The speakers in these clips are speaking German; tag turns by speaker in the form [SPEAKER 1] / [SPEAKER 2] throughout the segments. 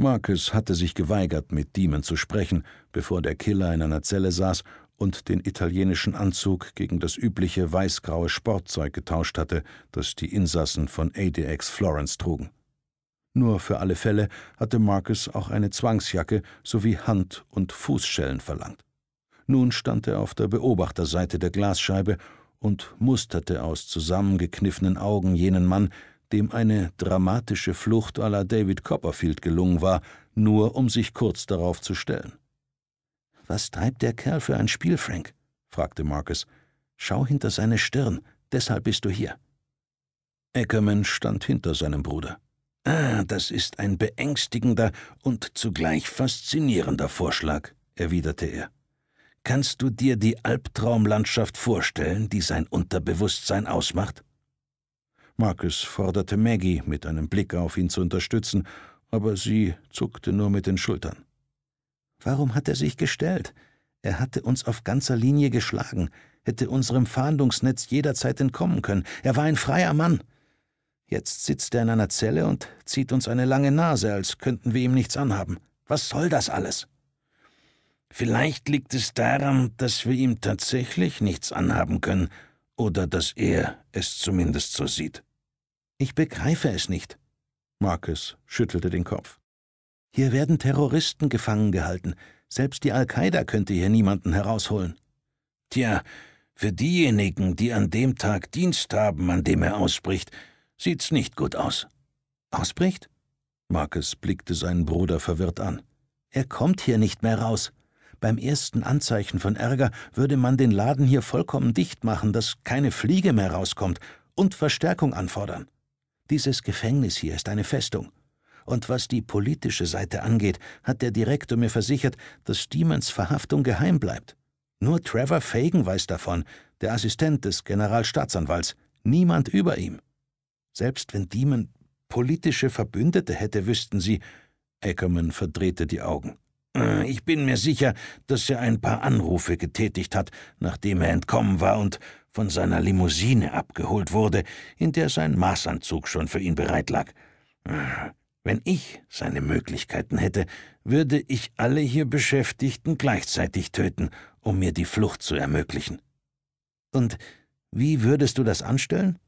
[SPEAKER 1] Marcus hatte sich geweigert, mit Demon zu sprechen, bevor der Killer in einer Zelle saß und den italienischen Anzug gegen das übliche weißgraue Sportzeug getauscht hatte, das die Insassen von ADX Florence trugen. Nur für alle Fälle hatte Marcus auch eine Zwangsjacke sowie Hand- und Fußschellen verlangt. Nun stand er auf der Beobachterseite der Glasscheibe und musterte aus zusammengekniffenen Augen jenen Mann, dem eine dramatische Flucht à la David Copperfield gelungen war, nur um sich kurz darauf zu stellen. Was treibt der Kerl für ein Spiel, Frank? fragte Marcus. Schau hinter seine Stirn, deshalb bist du hier. Ackerman stand hinter seinem Bruder. Ah, das ist ein beängstigender und zugleich faszinierender Vorschlag, erwiderte er. Kannst du dir die Albtraumlandschaft vorstellen, die sein Unterbewusstsein ausmacht? Marcus forderte Maggie, mit einem Blick auf ihn zu unterstützen, aber sie zuckte nur mit den Schultern. Warum hat er sich gestellt? Er hatte uns auf ganzer Linie geschlagen, hätte unserem Fahndungsnetz jederzeit entkommen können. Er war ein freier Mann. Jetzt sitzt er in einer Zelle und zieht uns eine lange Nase, als könnten wir ihm nichts anhaben. Was soll das alles? Vielleicht liegt es daran, dass wir ihm tatsächlich nichts anhaben können, oder dass er es zumindest so sieht. Ich begreife es nicht. Marcus schüttelte den Kopf. Hier werden Terroristen gefangen gehalten. Selbst die Al-Qaida könnte hier niemanden herausholen. Tja, für diejenigen, die an dem Tag Dienst haben, an dem er ausbricht, sieht's nicht gut aus. Ausbricht? Marcus blickte seinen Bruder verwirrt an. Er kommt hier nicht mehr raus. Beim ersten Anzeichen von Ärger würde man den Laden hier vollkommen dicht machen, dass keine Fliege mehr rauskommt und Verstärkung anfordern. Dieses Gefängnis hier ist eine Festung. Und was die politische Seite angeht, hat der Direktor mir versichert, dass Stevens Verhaftung geheim bleibt. Nur Trevor Fagan weiß davon, der Assistent des Generalstaatsanwalts, niemand über ihm. Selbst wenn Demon politische Verbündete hätte, wüssten sie. Ackerman verdrehte die Augen. Ich bin mir sicher, dass er ein paar Anrufe getätigt hat, nachdem er entkommen war und von seiner Limousine abgeholt wurde, in der sein Maßanzug schon für ihn bereit lag. Wenn ich seine Möglichkeiten hätte, würde ich alle hier Beschäftigten gleichzeitig töten, um mir die Flucht zu ermöglichen. Und wie würdest du das anstellen?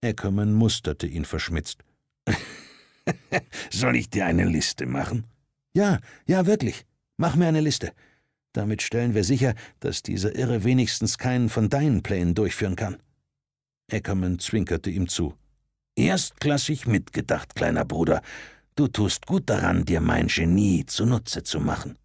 [SPEAKER 1] Eckermann musterte ihn verschmitzt. Soll ich dir eine Liste machen? Ja, ja, wirklich. Mach mir eine Liste. Damit stellen wir sicher, dass dieser Irre wenigstens keinen von deinen Plänen durchführen kann. Eckermann zwinkerte ihm zu. Erstklassig mitgedacht, kleiner Bruder. Du tust gut daran, dir mein Genie zunutze zu machen.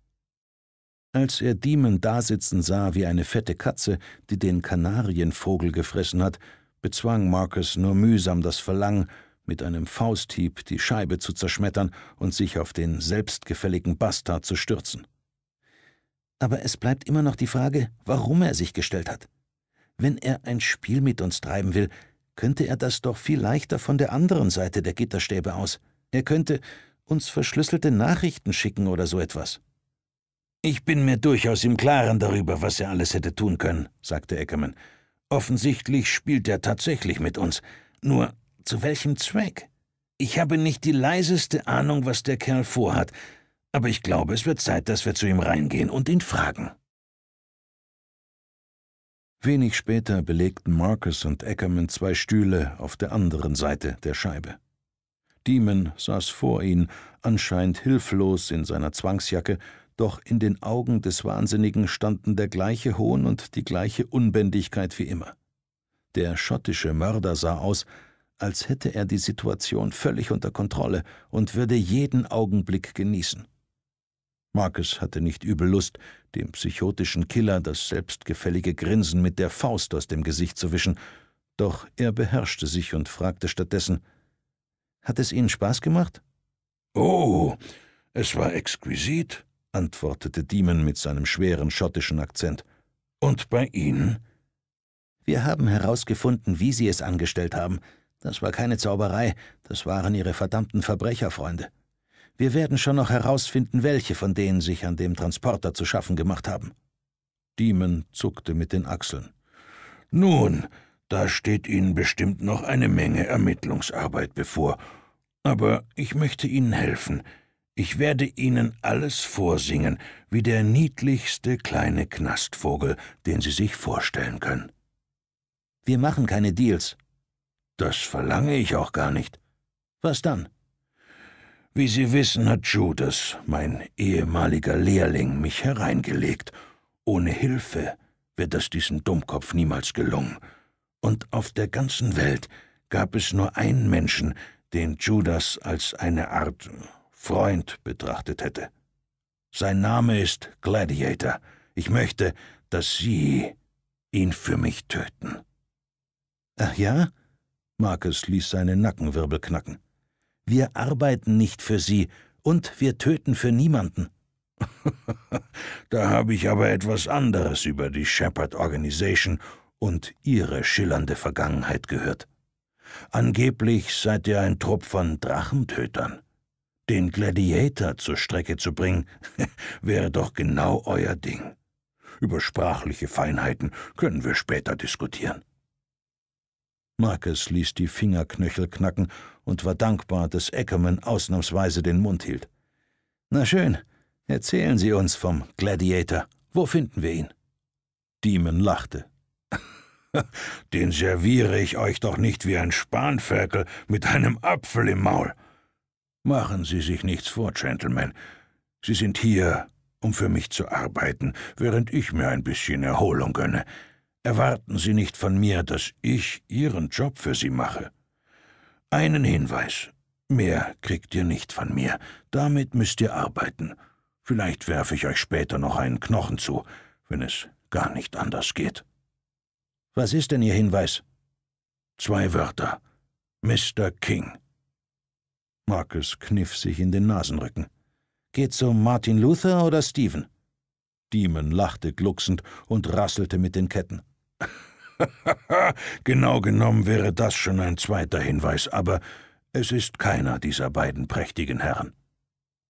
[SPEAKER 1] Als er Diemen dasitzen sah wie eine fette Katze, die den Kanarienvogel gefressen hat, bezwang Marcus nur mühsam das Verlangen, mit einem Fausthieb die Scheibe zu zerschmettern und sich auf den selbstgefälligen Bastard zu stürzen. Aber es bleibt immer noch die Frage, warum er sich gestellt hat. Wenn er ein Spiel mit uns treiben will, könnte er das doch viel leichter von der anderen Seite der Gitterstäbe aus. Er könnte uns verschlüsselte Nachrichten schicken oder so etwas. Ich bin mir durchaus im Klaren darüber, was er alles hätte tun können, sagte Eckermann. Offensichtlich spielt er tatsächlich mit uns. Nur zu welchem Zweck? Ich habe nicht die leiseste Ahnung, was der Kerl vorhat. Aber ich glaube, es wird Zeit, dass wir zu ihm reingehen und ihn fragen. Wenig später belegten Marcus und Ackerman zwei Stühle auf der anderen Seite der Scheibe. Demon saß vor ihnen, anscheinend hilflos in seiner Zwangsjacke, doch in den Augen des Wahnsinnigen standen der gleiche Hohn und die gleiche Unbändigkeit wie immer. Der schottische Mörder sah aus, als hätte er die Situation völlig unter Kontrolle und würde jeden Augenblick genießen. Marcus hatte nicht übel Lust, dem psychotischen Killer das selbstgefällige Grinsen mit der Faust aus dem Gesicht zu wischen, doch er beherrschte sich und fragte stattdessen Hat es Ihnen Spaß gemacht? Oh, es war exquisit, antwortete Diemen mit seinem schweren schottischen Akzent. Und bei Ihnen? Wir haben herausgefunden, wie Sie es angestellt haben. Das war keine Zauberei, das waren Ihre verdammten Verbrecherfreunde. Wir werden schon noch herausfinden, welche von denen sich an dem Transporter zu schaffen gemacht haben. Diemen zuckte mit den Achseln. Nun, da steht Ihnen bestimmt noch eine Menge Ermittlungsarbeit bevor. Aber ich möchte Ihnen helfen. Ich werde Ihnen alles vorsingen, wie der niedlichste kleine Knastvogel, den Sie sich vorstellen können. Wir machen keine Deals. Das verlange ich auch gar nicht. Was dann? Wie Sie wissen, hat Judas, mein ehemaliger Lehrling, mich hereingelegt. Ohne Hilfe wird das diesem Dummkopf niemals gelungen. Und auf der ganzen Welt gab es nur einen Menschen, den Judas als eine Art Freund betrachtet hätte. Sein Name ist Gladiator. Ich möchte, dass Sie ihn für mich töten. Ach ja? Marcus ließ seine Nackenwirbel knacken. Wir arbeiten nicht für sie und wir töten für niemanden. da habe ich aber etwas anderes über die Shepherd Organization und ihre schillernde Vergangenheit gehört. Angeblich seid ihr ein Trupp von Drachentötern. Den Gladiator zur Strecke zu bringen, wäre doch genau euer Ding. Über sprachliche Feinheiten können wir später diskutieren. Marcus ließ die Fingerknöchel knacken und war dankbar, dass Eckermann ausnahmsweise den Mund hielt. Na schön, erzählen Sie uns vom Gladiator. Wo finden wir ihn? Demon lachte. Den serviere ich euch doch nicht wie ein Spanferkel mit einem Apfel im Maul. Machen Sie sich nichts vor, Gentlemen. Sie sind hier, um für mich zu arbeiten, während ich mir ein bisschen Erholung gönne. Erwarten Sie nicht von mir, dass ich Ihren Job für Sie mache. Einen Hinweis. Mehr kriegt ihr nicht von mir. Damit müsst ihr arbeiten. Vielleicht werfe ich euch später noch einen Knochen zu, wenn es gar nicht anders geht. Was ist denn Ihr Hinweis? Zwei Wörter. Mr. King. Marcus kniff sich in den Nasenrücken. Geht's um Martin Luther oder Stephen? Demon lachte glucksend und rasselte mit den Ketten. genau genommen wäre das schon ein zweiter Hinweis, aber es ist keiner dieser beiden prächtigen Herren.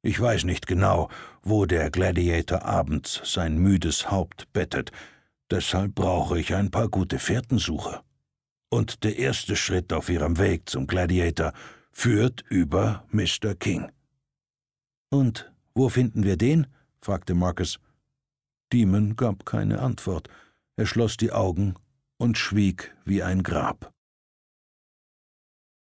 [SPEAKER 1] Ich weiß nicht genau, wo der Gladiator abends sein müdes Haupt bettet, deshalb brauche ich ein paar gute Fährtensuche. Und der erste Schritt auf ihrem Weg zum Gladiator führt über Mr. King. Und wo finden wir den? fragte Marcus. Demon gab keine Antwort, er schloss die Augen und schwieg wie ein Grab.